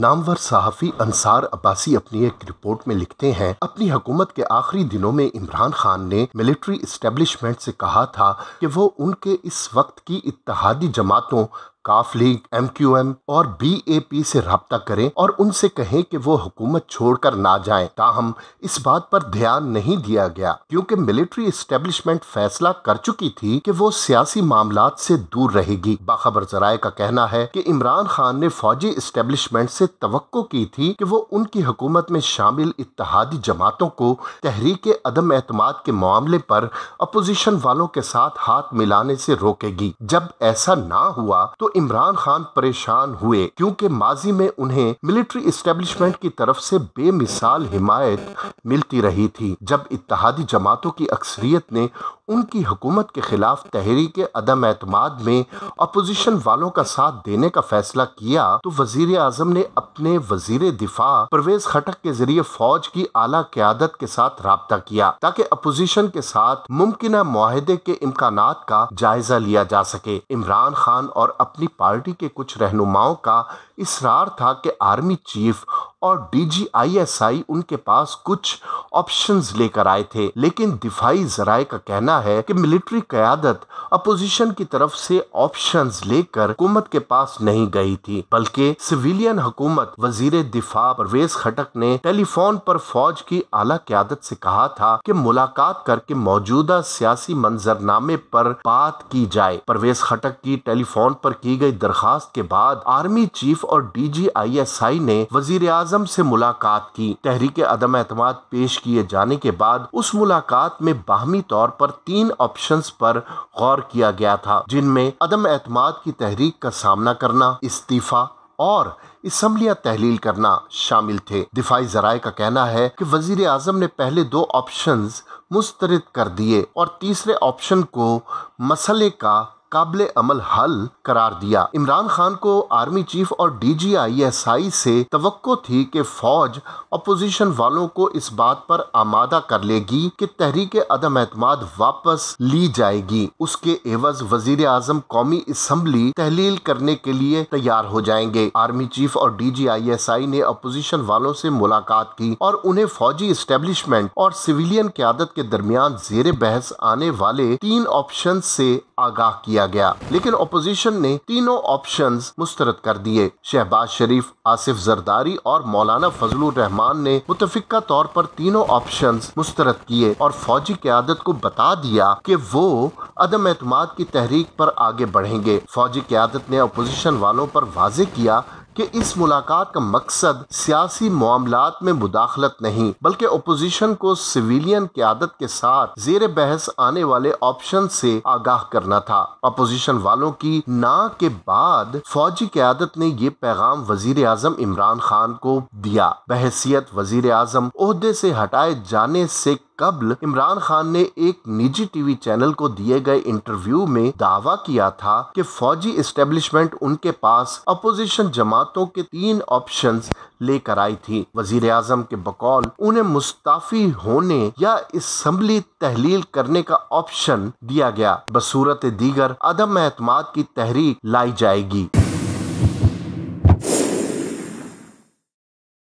नामवर सहाफ़ी अंसार अब्बासी अपनी एक रिपोर्ट में लिखते हैं अपनी हुकूमत के आखिरी दिनों में इमरान खान ने मिलिट्री इस्टेब्लिशमेंट से कहा था कि वो उनके इस वक्त की इतिहादी जमातों काफ लीग एम क्यू एम और बी ए पी से रबता करें और उनसे कहें कि वो हुकूमत छोड़कर ना जाएं। ताहम इस बात पर ध्यान नहीं दिया गया क्योंकि मिलिट्री इस्टेब्लिशमेंट फैसला कर चुकी थी कि वो सियासी मामला से दूर रहेगी बाखबर जराये का कहना है कि इमरान खान ने फौजी इस्टेब्लिशमेंट से तो की थी कि वो उनकी हुकूमत में शामिल इतिहादी जमातों को तहरीक अदम एतमाद के मामले पर अपोजिशन वालों के साथ हाथ मिलाने से रोकेगी जब ऐसा ना हुआ तो इमरान खान परेशान हुए क्योंकि माजी में उन्हें मिलिट्री इस्टेब्लिशमेंट की तरफ से बेमिसाल हिमायत मिलती रही थी जब इतिहादी जमातों की अक्सरियत ने उनकी हुकूमत के ख़िलाफ़ तहरीक अदम अतमाद में अपोजिशन वालों का साथ देने का फैसला किया तो वजीर आजम ने अपने वजीर दिफा परवेज खटक के जरिए फौज की आला क्यादत के साथ रबता किया ताकि अपोजिशन के साथ मुमकिन माहे के इम्कान का जायजा लिया जा सके इमरान खान और अपनी पार्टी के कुछ रहनुमाओं का इसरार था कि आर्मी चीफ और D G I S I उनके पास कुछ ऑप्शन लेकर आए थे लेकिन दिफाई जराये का कहना है की मिलिट्री क्यादत अपोजिशन की तरफ से ऑप्शन लेकर हुकूमत के पास नहीं गई थी बल्कि सिविलियन हुकूमत वजीर दिफा परवेज खटक ने टेलीफोन पर फौज की आला क्यादत से कहा था कि मुलाकात करके मौजूदा सियासी मंजरनामे पर बात की जाए परवेज खटक की टेलीफोन पर की गई दरखास्त के बाद आर्मी चीफ और D G I S I ने वजीर आजम से मुलाकात की तहरीक अदम एतम पेश किए जाने के बाद उस मुलाकात में बाहमी तौर पर तीन ऑप्शंस पर गौर किया गया था जिनमें अदम एतमाद की तहरीक का सामना करना इस्तीफा और इसम्बलियाँ तहलील करना शामिल थे दिफाई जराये का कहना है कि वजीर अजम ने पहले दो ऑप्शन मुस्तरद कर दिए और तीसरे ऑप्शन को मसले का काबिल अमल हल करार दिया इमरान खान को आर्मी चीफ और डीजीआईएसआई से तो थी कि फौज अपोजिशन वालों को इस बात पर आमादा कर लेगी कि तहरीक अदम एतमाद वापस ली जाएगी उसके एवज वजीर आजम कौमी इसम्बली तहलील करने के लिए तैयार हो जाएंगे आर्मी चीफ और डीजीआईएसआई ने अपोजिशन वालों से मुलाकात की और उन्हें फौजी इस्टेब्लिशमेंट और सिविलियन क्यादत के दरमियान जेर बहस आने वाले तीन ऑप्शन से आगाह किया किया गया लेकिन अपोजिशन ने तीनों ऑप्शन मुस्तरद कर दिए शहबाज शरीफ आसिफ जरदारी और मौलाना फजल रहमान ने मुतफिका तौर पर तीनों ऑप्शन मुस्तरद किए और फौजी क्यादत को बता दिया कि वो अदम एतम की तहरीक पर आगे बढ़ेंगे फौजी क्यादत ने अपोजिशन वालों पर वाजे किया कि इस मुलाकात का मकसद सियासी मामला में मुदाखलत नहीं बल्कि अपोजिशन को सिविलियन क्यादत के साथ जेर बहस आने वाले ऑप्शन से आगाह करना था अपोजिशन वालों की ना के बाद फौजी क्यादत ने ये पैगाम वजीर आजम इमरान खान को दिया बहसीत वजीर आजम अहदे से हटाए जाने से कबल इमरान खान ने एक निजी टीवी चैनल को दिए गए इंटरव्यू में दावा किया था कि फौजी इस्टेब्लिशमेंट उनके पास अपोजिशन जमातों के तीन ऑप्शन लेकर आई थी वजीर आजम के बकौल उन्हें मुस्ताफी होने या इसम्बली तहलील करने का ऑप्शन दिया गया बसूरत दीगर अदम एतम की तहरीक लाई जाएगी